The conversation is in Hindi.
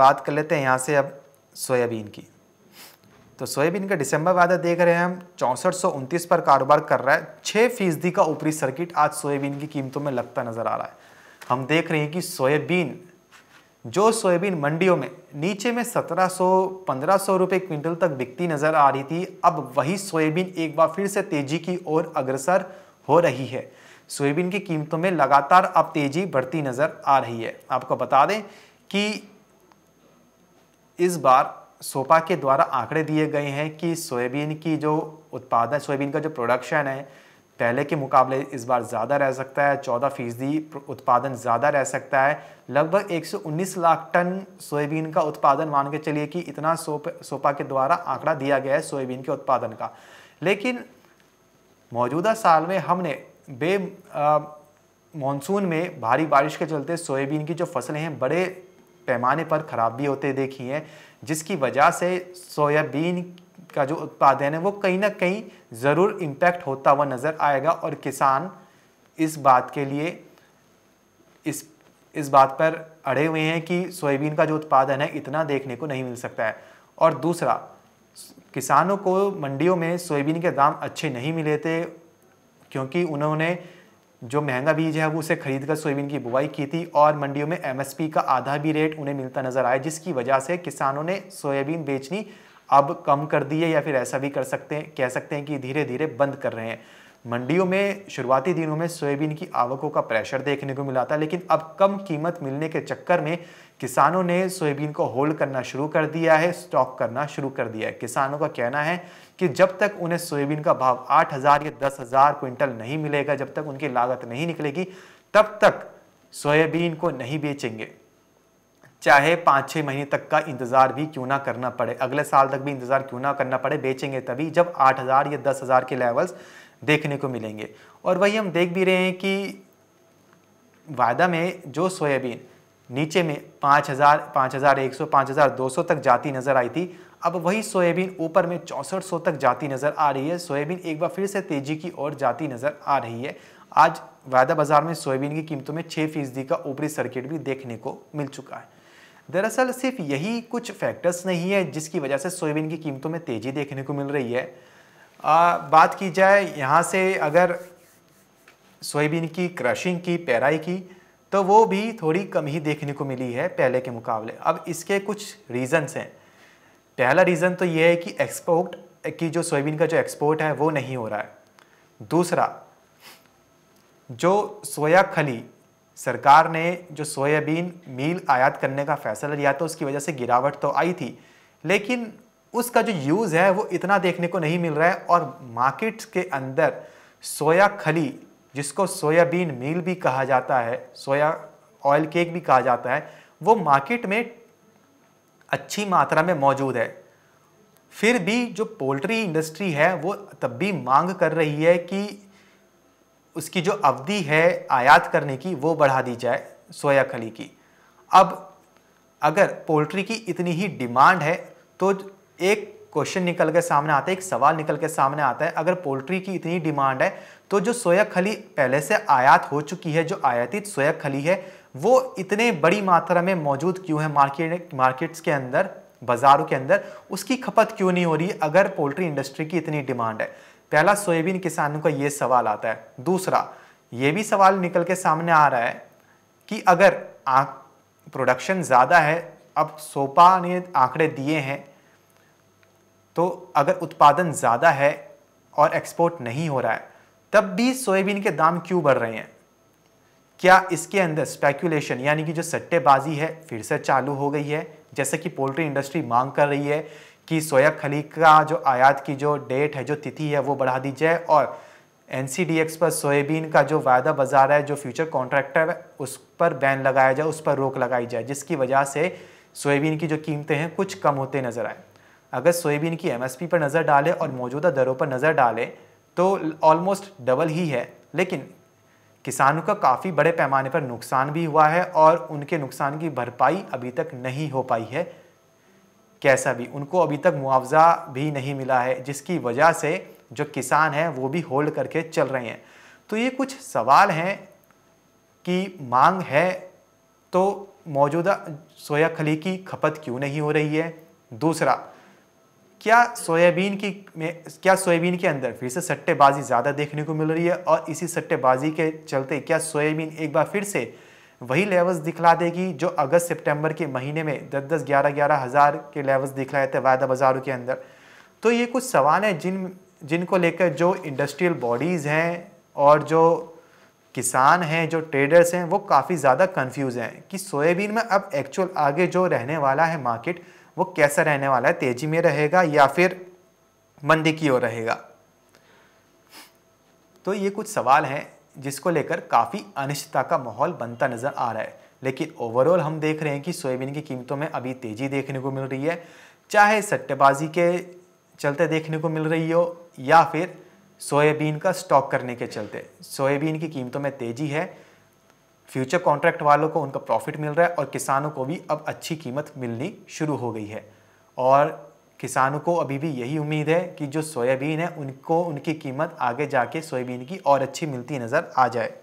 बात कर लेते हैं यहाँ से अब सोयाबीन की तो सोयाबीन का दिसंबर वादा देख रहे हैं हम चौंसठ पर कारोबार कर रहा है छः फीसदी का ऊपरी सर्किट आज सोयाबीन की कीमतों में लगता नज़र आ रहा है हम देख रहे हैं कि सोयाबीन जो सोयाबीन मंडियों में नीचे में 1700 1500 रुपए क्विंटल तक बिकती नज़र आ रही थी अब वही सोयाबीन एक बार फिर से तेज़ी की ओर अग्रसर हो रही है सोयाबीन की कीमतों में लगातार अब तेज़ी बढ़ती नज़र आ रही है आपको बता दें कि इस बार सोपा के द्वारा आंकड़े दिए गए हैं कि सोयाबीन की जो उत्पादन सोयाबीन का जो प्रोडक्शन है पहले के मुकाबले इस बार ज़्यादा रह सकता है चौदह फीसदी उत्पादन ज़्यादा रह सकता है लगभग 119 लाख टन सोयाबीन का उत्पादन मान के चलिए कि इतना सोप सोपा के द्वारा आंकड़ा दिया गया है सोयाबीन के उत्पादन का लेकिन मौजूदा साल में हमने बे मानसून में भारी बारिश के चलते सोयाबीन की जो फसलें हैं बड़े पैमाने पर ख़राब भी होते देखी हैं जिसकी वजह से सोयाबीन का जो उत्पादन है वो कहीं ना कहीं ज़रूर इम्पैक्ट होता हुआ नज़र आएगा और किसान इस बात के लिए इस इस बात पर अड़े हुए हैं कि सोयाबीन का जो उत्पादन है इतना देखने को नहीं मिल सकता है और दूसरा किसानों को मंडियों में सोयाबीन के दाम अच्छे नहीं मिले थे क्योंकि उन्होंने जो महंगा बीज है वो उसे खरीद कर सोयाबीन की बुवाई की थी और मंडियों में एमएसपी का आधा भी रेट उन्हें मिलता नजर आया जिसकी वजह से किसानों ने सोयाबीन बेचनी अब कम कर दी है या फिर ऐसा भी कर सकते हैं कह सकते हैं कि धीरे धीरे बंद कर रहे हैं मंडियों में शुरुआती दिनों में सोयाबीन की आवकों का प्रेशर देखने को मिला था लेकिन अब कम कीमत मिलने के चक्कर में किसानों ने सोयाबीन को होल्ड करना शुरू कर दिया है स्टॉक करना शुरू कर दिया है किसानों का कहना है कि जब तक उन्हें सोयाबीन का भाव 8000 या 10000 क्विंटल नहीं मिलेगा जब तक उनकी लागत नहीं निकलेगी तब तक सोयाबीन को नहीं बेचेंगे चाहे पाँच छः महीने तक का इंतज़ार भी क्यों ना करना पड़े अगले साल तक भी इंतज़ार क्यों ना करना पड़े बेचेंगे तभी जब आठ हजार या दस हजार के लेवल्स देखने को मिलेंगे और वही हम देख भी रहे हैं कि वायदा में जो सोयाबीन नीचे में पाँच हज़ार पाँच हज़ार एक सौ पाँच हज़ार दो सौ तक जाती नज़र आई थी अब वही सोयाबीन ऊपर में चौंसठ सौ तक जाती नज़र आ रही है सोयाबीन एक बार फिर से तेज़ी की ओर जाती नज़र आ रही है आज वायदा बाज़ार में सोयाबीन की कीमतों में छः फीसदी का ऊपरी सर्किट भी देखने को मिल चुका है दरअसल सिर्फ यही कुछ फैक्टर्स नहीं है जिसकी वजह से सोयाबीन की कीमतों में तेज़ी देखने को मिल रही है आ, बात की जाए यहाँ से अगर सोयाबीन की क्रशिंग की पैराई की तो वो भी थोड़ी कम ही देखने को मिली है पहले के मुकाबले अब इसके कुछ रीज़न्स हैं पहला रीज़न तो ये है कि एक्सपोर्ट की जो सोयाबीन का जो एक्सपोर्ट है वो नहीं हो रहा है दूसरा जो सोया खली सरकार ने जो सोयाबीन मील आयात करने का फैसला लिया तो उसकी वजह से गिरावट तो आई थी लेकिन उसका जो यूज़ है वो इतना देखने को नहीं मिल रहा है और मार्केट्स के अंदर सोया खली जिसको सोयाबीन मील भी कहा जाता है सोया ऑयल केक भी कहा जाता है वो मार्केट में अच्छी मात्रा में मौजूद है फिर भी जो पोल्ट्री इंडस्ट्री है वो तब भी मांग कर रही है कि उसकी जो अवधि है आयात करने की वो बढ़ा दी जाए सोया खली की अब अगर पोल्ट्री की इतनी ही डिमांड है तो एक क्वेश्चन निकल के सामने आता है एक सवाल निकल के सामने आता है अगर पोल्ट्री की इतनी डिमांड है तो जो सोया खली पहले से आयात हो चुकी है जो आयातित सोया खली है वो इतने बड़ी मात्रा में मौजूद क्यों है मार्केट मार्केट्स के अंदर बाज़ारों के अंदर उसकी खपत क्यों नहीं हो रही अगर पोल्ट्री इंडस्ट्री की इतनी डिमांड है पहला सोयाबीन किसानों का ये सवाल आता है दूसरा ये भी सवाल निकल के सामने आ रहा है कि अगर प्रोडक्शन ज़्यादा है अब सोपा ने आंकड़े दिए हैं तो अगर उत्पादन ज़्यादा है और एक्सपोर्ट नहीं हो रहा है तब भी सोयाबीन के दाम क्यों बढ़ रहे हैं क्या इसके अंदर स्पेकुलेशन यानी कि जो सट्टेबाजी है फिर से चालू हो गई है जैसे कि पोल्ट्री इंडस्ट्री मांग कर रही है कि सोया खली का जो आयात की जो डेट है जो तिथि है वो बढ़ा दी जाए और एन पर सोयाबीन का जो वायदा बाजार है जो फ्यूचर कॉन्ट्रैक्टर है उस पर बैन लगाया जाए उस पर रोक लगाई जाए जिसकी वजह से सोयाबीन की जो कीमतें हैं कुछ कम होते नज़र आए अगर सोयाबीन की एमएसपी पर नज़र डालें और मौजूदा दरों पर नज़र डालें तो ऑलमोस्ट डबल ही है लेकिन किसानों का काफ़ी बड़े पैमाने पर नुकसान भी हुआ है और उनके नुकसान की भरपाई अभी तक नहीं हो पाई है कैसा भी उनको अभी तक मुआवजा भी नहीं मिला है जिसकी वजह से जो किसान हैं वो भी होल्ड करके चल रहे हैं तो ये कुछ सवाल हैं कि मांग है तो मौजूदा सोया खली की खपत क्यों नहीं हो रही है दूसरा क्या सोयाबीन की में क्या सोयाबीन के अंदर फिर से सट्टेबाजी ज़्यादा देखने को मिल रही है और इसी सट्टेबाजी के चलते क्या सोयाबीन एक बार फिर से वही लेवल्स दिखला देगी जो अगस्त सितंबर के महीने में दस दस ग्यारह ग्यारह हज़ार के लेवल्स दिखलाए थे वायदा बाज़ारों के अंदर तो ये कुछ सवाल हैं जिन जिनको लेकर जो इंडस्ट्रियल बॉडीज़ हैं और जो किसान हैं जो ट्रेडर्स हैं वो काफ़ी ज़्यादा कन्फ्यूज़ हैं कि सोयाबीन में अब एक्चुअल आगे जो रहने वाला है मार्केट वो कैसा रहने वाला है तेजी में रहेगा या फिर मंदी की ओर रहेगा तो ये कुछ सवाल हैं जिसको लेकर काफ़ी अनिश्चितता का माहौल बनता नज़र आ रहा है लेकिन ओवरऑल हम देख रहे हैं कि सोयाबीन की कीमतों में अभी तेज़ी देखने को मिल रही है चाहे सट्टेबाजी के चलते देखने को मिल रही हो या फिर सोयाबीन का स्टॉक करने के चलते सोयाबीन की कीमतों में तेज़ी है फ्यूचर कॉन्ट्रैक्ट वालों को उनका प्रॉफिट मिल रहा है और किसानों को भी अब अच्छी कीमत मिलनी शुरू हो गई है और किसानों को अभी भी यही उम्मीद है कि जो सोयाबीन है उनको उनकी कीमत आगे जाके सोयाबीन की और अच्छी मिलती नज़र आ जाए